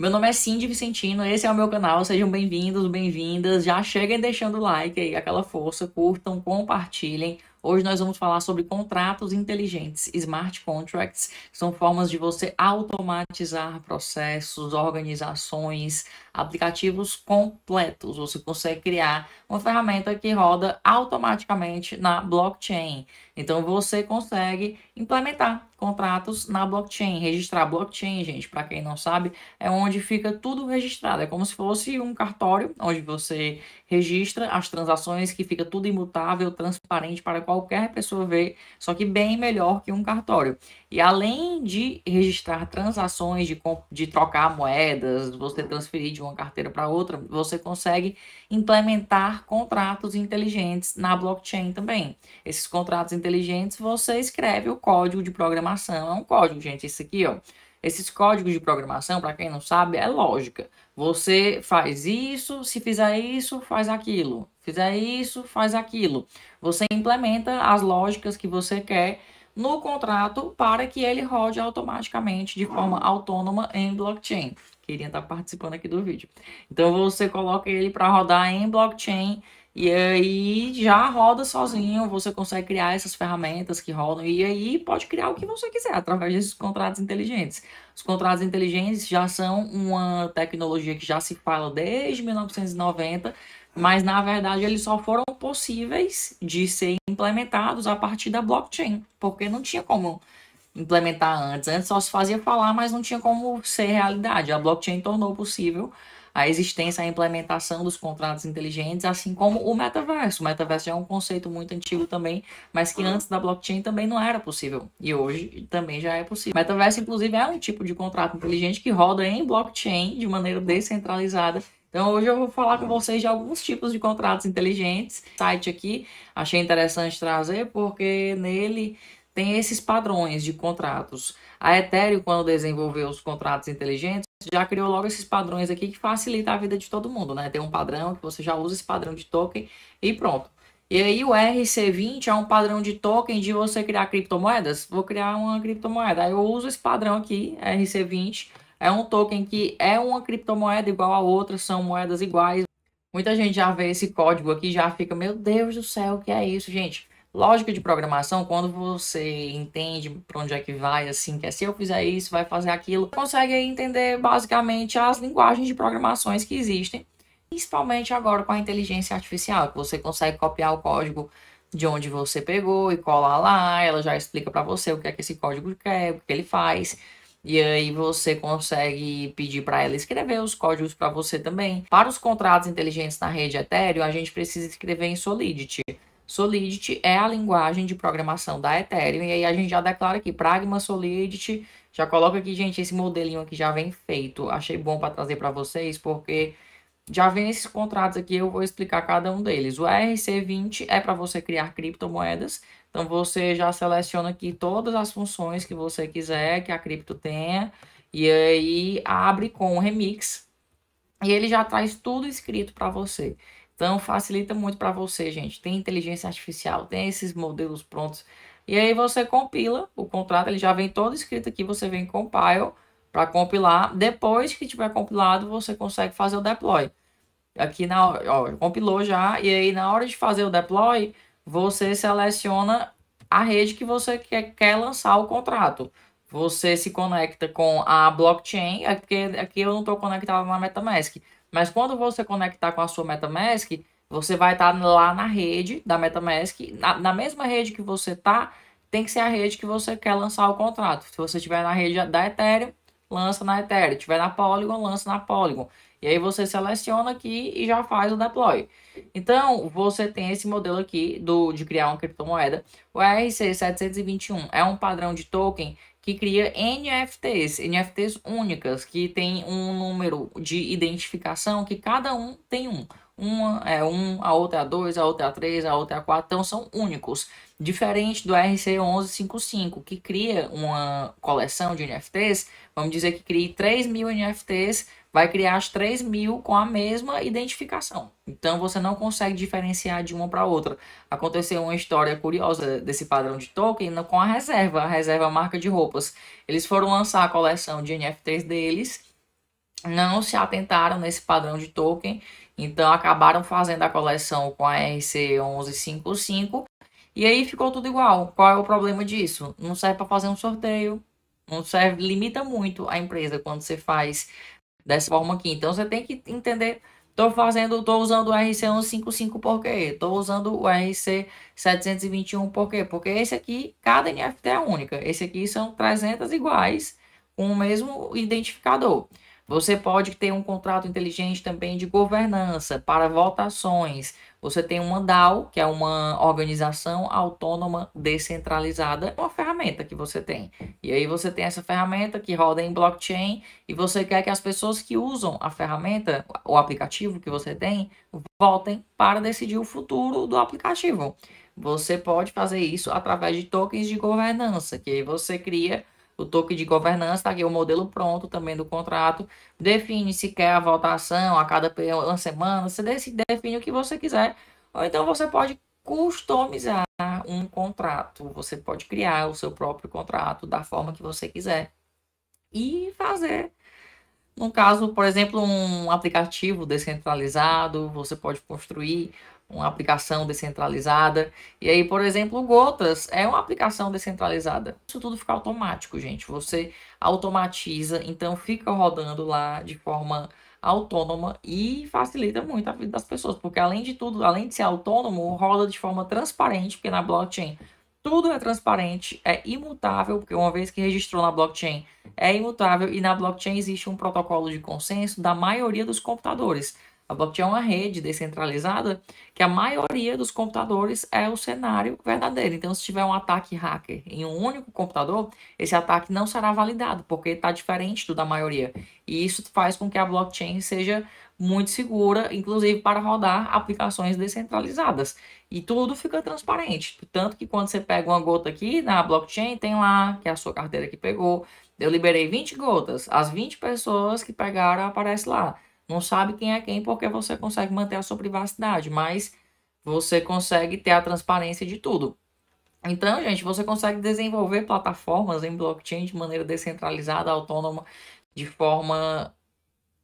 Meu nome é Cindy Vicentino, esse é o meu canal, sejam bem-vindos, bem-vindas. Já cheguem deixando o like aí, aquela força, curtam, compartilhem. Hoje nós vamos falar sobre contratos inteligentes, smart contracts, são formas de você automatizar processos, organizações, aplicativos completos. Você consegue criar uma ferramenta que roda automaticamente na blockchain. Então você consegue implementar contratos na blockchain. Registrar blockchain, gente, para quem não sabe, é onde fica tudo registrado. É como se fosse um cartório onde você registra as transações, que fica tudo imutável, transparente para qualquer pessoa ver, só que bem melhor que um cartório. E além de registrar transações, de, de trocar moedas, você transferir de uma carteira para outra, você consegue implementar contratos inteligentes na blockchain também. Esses contratos inteligentes, você escreve o código de programação. É um código, gente, isso aqui, ó. Esses códigos de programação, para quem não sabe, é lógica. Você faz isso, se fizer isso, faz aquilo. Fizer isso, faz aquilo. Você implementa as lógicas que você quer no contrato para que ele rode automaticamente de forma autônoma em blockchain. Queria estar tá participando aqui do vídeo. Então você coloca ele para rodar em blockchain e aí já roda sozinho, você consegue criar essas ferramentas que rodam e aí pode criar o que você quiser através desses contratos inteligentes. Os contratos inteligentes já são uma tecnologia que já se fala desde 1990 mas na verdade eles só foram possíveis de ser implementados a partir da blockchain, porque não tinha como implementar antes. Antes só se fazia falar, mas não tinha como ser realidade. A blockchain tornou possível a existência, a implementação dos contratos inteligentes, assim como o metaverso. O metaverso é um conceito muito antigo também, mas que antes da blockchain também não era possível. E hoje também já é possível. O metaverso, inclusive, é um tipo de contrato inteligente que roda em blockchain de maneira descentralizada então hoje eu vou falar com vocês de alguns tipos de contratos inteligentes. O site aqui achei interessante trazer porque nele tem esses padrões de contratos. A Ethereum, quando desenvolveu os contratos inteligentes, já criou logo esses padrões aqui que facilita a vida de todo mundo, né? Tem um padrão que você já usa esse padrão de token e pronto. E aí o RC20 é um padrão de token de você criar criptomoedas. Vou criar uma criptomoeda. Aí eu uso esse padrão aqui, RC20, é um token que é uma criptomoeda igual a outra, são moedas iguais. Muita gente já vê esse código aqui já fica, meu Deus do céu, o que é isso, gente? Lógica de programação, quando você entende para onde é que vai, assim, que é, se eu fizer isso, vai fazer aquilo, consegue entender basicamente as linguagens de programações que existem, principalmente agora com a inteligência artificial, que você consegue copiar o código de onde você pegou e colar lá, ela já explica para você o que é que esse código quer, o que ele faz. E aí você consegue pedir para ela escrever os códigos para você também. Para os contratos inteligentes na rede Ethereum, a gente precisa escrever em Solidity. Solidity é a linguagem de programação da Ethereum. E aí a gente já declara aqui, Pragma Solidity. Já coloca aqui, gente, esse modelinho aqui já vem feito. Achei bom para trazer para vocês, porque já vem esses contratos aqui, eu vou explicar cada um deles. O ERC20 é para você criar criptomoedas. Então você já seleciona aqui todas as funções que você quiser que a cripto tenha e aí abre com o remix e ele já traz tudo escrito para você. Então facilita muito para você, gente. Tem inteligência artificial, tem esses modelos prontos. E aí você compila o contrato, ele já vem todo escrito aqui, você vem compile para compilar. Depois que tiver compilado, você consegue fazer o deploy. Aqui na hora, compilou já, e aí na hora de fazer o deploy, você seleciona a rede que você quer, quer lançar o contrato. Você se conecta com a blockchain, aqui, é aqui eu não estou conectado na Metamask, mas quando você conectar com a sua Metamask, você vai estar tá lá na rede da Metamask, na, na mesma rede que você está, tem que ser a rede que você quer lançar o contrato. Se você estiver na rede da Ethereum, lança na Ethereum. Se tiver na Polygon, lança na Polygon. E aí você seleciona aqui e já faz o deploy. Então, você tem esse modelo aqui do, de criar uma criptomoeda. O ERC721 é um padrão de token que cria NFTs, NFTs únicas, que tem um número de identificação que cada um tem um. Uma é um, a outra é a 2, a outra é a 3, a outra é a 4, então são únicos. Diferente do RC1155, que cria uma coleção de NFTs, vamos dizer que cria 3 mil NFTs vai criar as 3 mil com a mesma identificação. Então você não consegue diferenciar de uma para outra. Aconteceu uma história curiosa desse padrão de token com a reserva, a reserva marca de roupas. Eles foram lançar a coleção de NFTs deles, não se atentaram nesse padrão de token, então acabaram fazendo a coleção com a RC1155 e aí ficou tudo igual. Qual é o problema disso? Não serve para fazer um sorteio, não serve, limita muito a empresa quando você faz dessa forma aqui. Então você tem que entender. Estou fazendo, estou usando o RC155 por quê? Estou usando o RC721 por quê? Porque esse aqui, cada NFT é única. Esse aqui são 300 iguais com o mesmo identificador. Você pode ter um contrato inteligente também de governança para votações. Você tem uma DAO, que é uma organização autônoma descentralizada, é uma ferramenta que você tem. E aí você tem essa ferramenta que roda em blockchain e você quer que as pessoas que usam a ferramenta, o aplicativo que você tem, voltem para decidir o futuro do aplicativo. Você pode fazer isso através de tokens de governança, que aí você cria o toque de governança, tá aqui o modelo pronto também do contrato, define se quer a votação a cada uma semana, você define o que você quiser, ou então você pode customizar um contrato, você pode criar o seu próprio contrato da forma que você quiser e fazer. No caso, por exemplo, um aplicativo descentralizado, você pode construir uma aplicação descentralizada. E aí, por exemplo, o Gotas é uma aplicação descentralizada. Isso tudo fica automático, gente. Você automatiza, então fica rodando lá de forma autônoma e facilita muito a vida das pessoas, porque além de tudo, além de ser autônomo, roda de forma transparente, porque na blockchain tudo é transparente, é imutável, porque uma vez que registrou na blockchain, é imutável e na blockchain existe um protocolo de consenso da maioria dos computadores. A blockchain é uma rede descentralizada que a maioria dos computadores é o cenário verdadeiro. Então, se tiver um ataque hacker em um único computador, esse ataque não será validado, porque está diferente do da maioria. E isso faz com que a blockchain seja muito segura, inclusive para rodar aplicações descentralizadas. E tudo fica transparente. Tanto que quando você pega uma gota aqui na blockchain, tem lá que é a sua carteira que pegou. Eu liberei 20 gotas. As 20 pessoas que pegaram aparece lá. Não sabe quem é quem porque você consegue manter a sua privacidade, mas você consegue ter a transparência de tudo. Então, gente, você consegue desenvolver plataformas em blockchain de maneira descentralizada, autônoma, de forma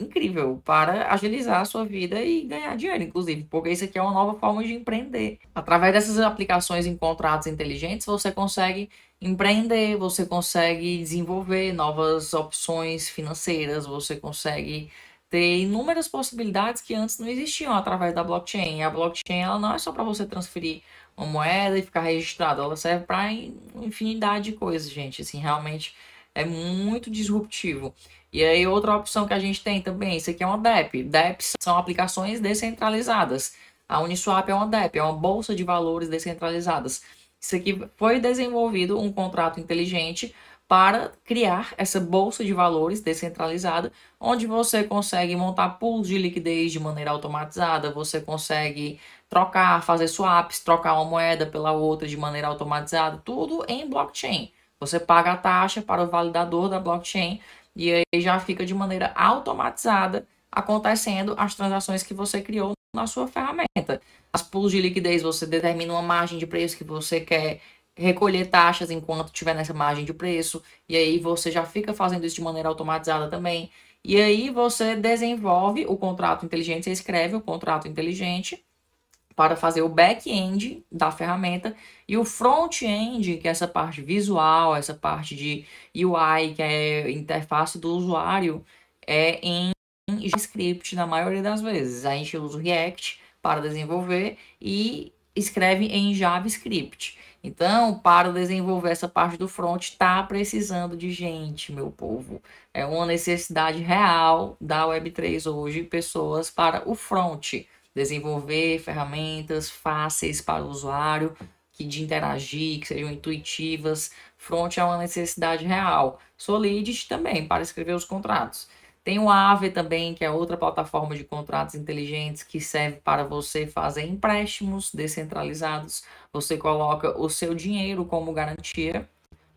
incrível para agilizar a sua vida e ganhar dinheiro, inclusive, porque isso aqui é uma nova forma de empreender. Através dessas aplicações em contratos inteligentes, você consegue empreender, você consegue desenvolver novas opções financeiras, você consegue ter inúmeras possibilidades que antes não existiam através da blockchain. A blockchain ela não é só para você transferir uma moeda e ficar registrado, ela serve para infinidade de coisas, gente. Assim, realmente é muito disruptivo. E aí outra opção que a gente tem também, isso aqui é uma DEP. DEPs são aplicações descentralizadas. A Uniswap é uma DEP, é uma bolsa de valores descentralizadas. Isso aqui foi desenvolvido um contrato inteligente para criar essa bolsa de valores descentralizada, onde você consegue montar pools de liquidez de maneira automatizada, você consegue trocar, fazer swaps, trocar uma moeda pela outra de maneira automatizada, tudo em blockchain. Você paga a taxa para o validador da blockchain e aí já fica de maneira automatizada acontecendo as transações que você criou na sua ferramenta. As pools de liquidez, você determina uma margem de preço que você quer recolher taxas enquanto tiver nessa margem de preço, e aí você já fica fazendo isso de maneira automatizada também. E aí você desenvolve o contrato inteligente, você escreve o contrato inteligente para fazer o back-end da ferramenta e o front-end, que é essa parte visual, essa parte de UI, que é interface do usuário, é em JavaScript na maioria das vezes. A gente usa o React para desenvolver e escreve em JavaScript. Então, para desenvolver essa parte do front, está precisando de gente, meu povo. É uma necessidade real da Web3 hoje, pessoas para o front. Desenvolver ferramentas fáceis para o usuário, que de interagir, que sejam intuitivas. Front é uma necessidade real. Solidity também, para escrever os contratos. Tem o Aave também, que é outra plataforma de contratos inteligentes que serve para você fazer empréstimos descentralizados. Você coloca o seu dinheiro como garantia,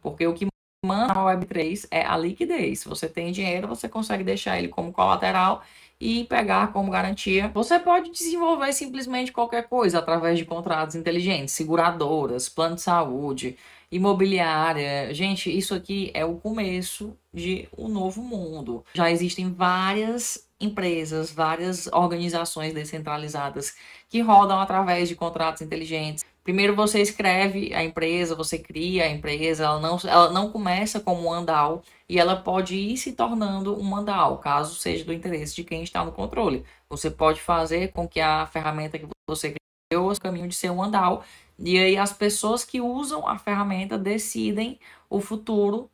porque o que manda a Web3 é a liquidez. Se você tem dinheiro, você consegue deixar ele como colateral e pegar como garantia. Você pode desenvolver simplesmente qualquer coisa através de contratos inteligentes, seguradoras, plano de saúde, imobiliária. Gente, isso aqui é o começo de um novo mundo. Já existem várias empresas, várias organizações descentralizadas que rodam através de contratos inteligentes. Primeiro você escreve a empresa, você cria a empresa, ela não, ela não começa como um andal, e ela pode ir se tornando um mandal, caso seja do interesse de quem está no controle. Você pode fazer com que a ferramenta que você criou o caminho de ser um mandal, e aí as pessoas que usam a ferramenta decidem o futuro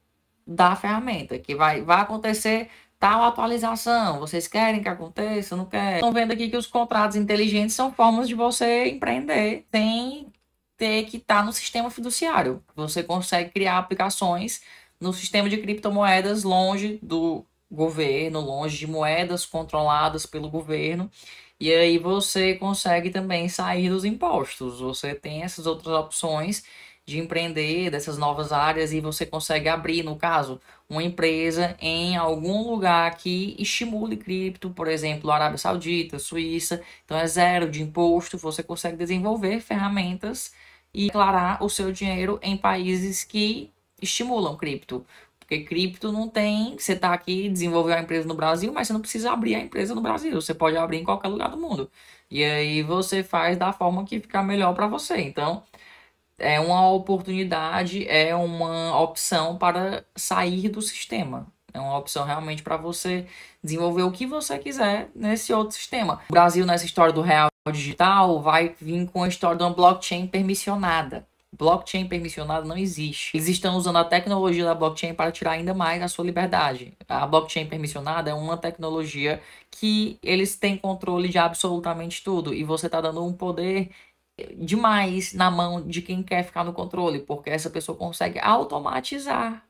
da ferramenta, que vai, vai acontecer tal atualização, vocês querem que aconteça, não querem? Estão vendo aqui que os contratos inteligentes são formas de você empreender sem ter que estar tá no sistema fiduciário. Você consegue criar aplicações no sistema de criptomoedas longe do governo, longe de moedas controladas pelo governo. E aí você consegue também sair dos impostos. Você tem essas outras opções de empreender dessas novas áreas e você consegue abrir, no caso, uma empresa em algum lugar que estimule cripto, por exemplo, Arábia Saudita, Suíça. Então é zero de imposto, você consegue desenvolver ferramentas e declarar o seu dinheiro em países que estimulam cripto. Porque cripto não tem. Você está aqui, desenvolvendo a empresa no Brasil, mas você não precisa abrir a empresa no Brasil. Você pode abrir em qualquer lugar do mundo. E aí você faz da forma que ficar melhor para você. Então, é uma oportunidade, é uma opção para sair do sistema. É uma opção realmente para você desenvolver o que você quiser nesse outro sistema. O Brasil, nessa história do real digital, vai vir com a história de uma blockchain permissionada. Blockchain permissionada não existe. Eles estão usando a tecnologia da blockchain para tirar ainda mais a sua liberdade. A blockchain permissionada é uma tecnologia que eles têm controle de absolutamente tudo e você está dando um poder demais na mão de quem quer ficar no controle, porque essa pessoa consegue automatizar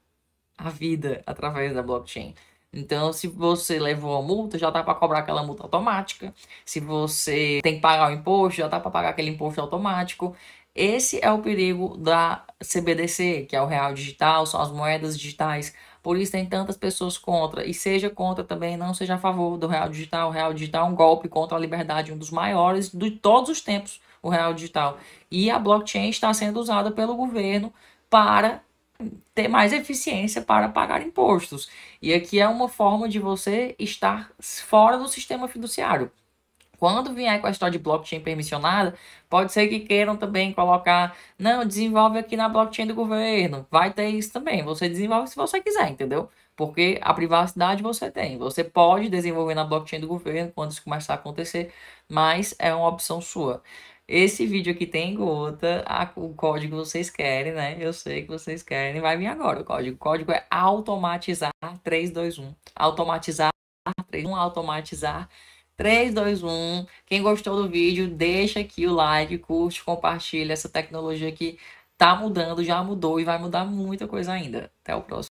a vida através da blockchain. Então, se você levou a multa, já tá para cobrar aquela multa automática. Se você tem que pagar o imposto, já tá para pagar aquele imposto automático. Esse é o perigo da CBDC, que é o real digital, são as moedas digitais. Por isso tem tantas pessoas contra. E seja contra também, não seja a favor do real digital. O real digital é um golpe contra a liberdade, um dos maiores de todos os tempos, o real digital. E a blockchain está sendo usada pelo governo para ter mais eficiência para pagar impostos. E aqui é uma forma de você estar fora do sistema fiduciário. Quando vier com a história de blockchain permissionada, pode ser que queiram também colocar, não, desenvolve aqui na blockchain do governo. Vai ter isso também. Você desenvolve se você quiser, entendeu? Porque a privacidade você tem. Você pode desenvolver na blockchain do governo quando isso começar a acontecer, mas é uma opção sua. Esse vídeo aqui tem gota, a, o código vocês querem, né? Eu sei que vocês querem, vai vir agora o código. O código é automatizar 321. Automatizar 321, automatizar 3, 2, 1. Quem gostou do vídeo, deixa aqui o like, curte, compartilha essa tecnologia que tá mudando, já mudou e vai mudar muita coisa ainda. Até o próximo.